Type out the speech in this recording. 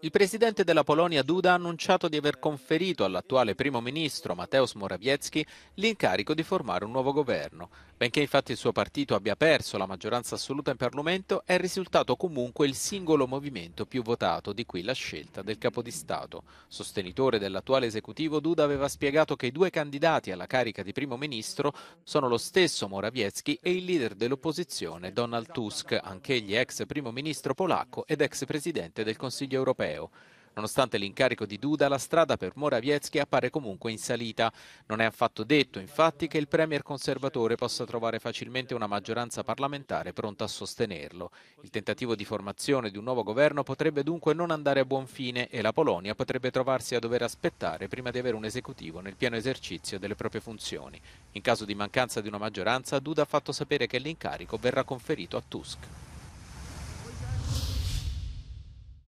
Il presidente della Polonia Duda ha annunciato di aver conferito all'attuale primo ministro Mateusz Morawiecki l'incarico di formare un nuovo governo. Benché infatti il suo partito abbia perso la maggioranza assoluta in Parlamento, è risultato comunque il singolo movimento più votato, di qui la scelta del capo di Stato. Sostenitore dell'attuale esecutivo, Duda aveva spiegato che i due candidati alla carica di primo ministro sono lo stesso Morawiecki e il leader dell'opposizione Donald Tusk, anch'egli ex primo ministro polacco ed ex presidente del Consiglio Consiglio europeo. Nonostante l'incarico di Duda, la strada per Morawiecki appare comunque in salita. Non è affatto detto, infatti, che il premier conservatore possa trovare facilmente una maggioranza parlamentare pronta a sostenerlo. Il tentativo di formazione di un nuovo governo potrebbe dunque non andare a buon fine e la Polonia potrebbe trovarsi a dover aspettare prima di avere un esecutivo nel pieno esercizio delle proprie funzioni. In caso di mancanza di una maggioranza, Duda ha fatto sapere che l'incarico verrà conferito a Tusk.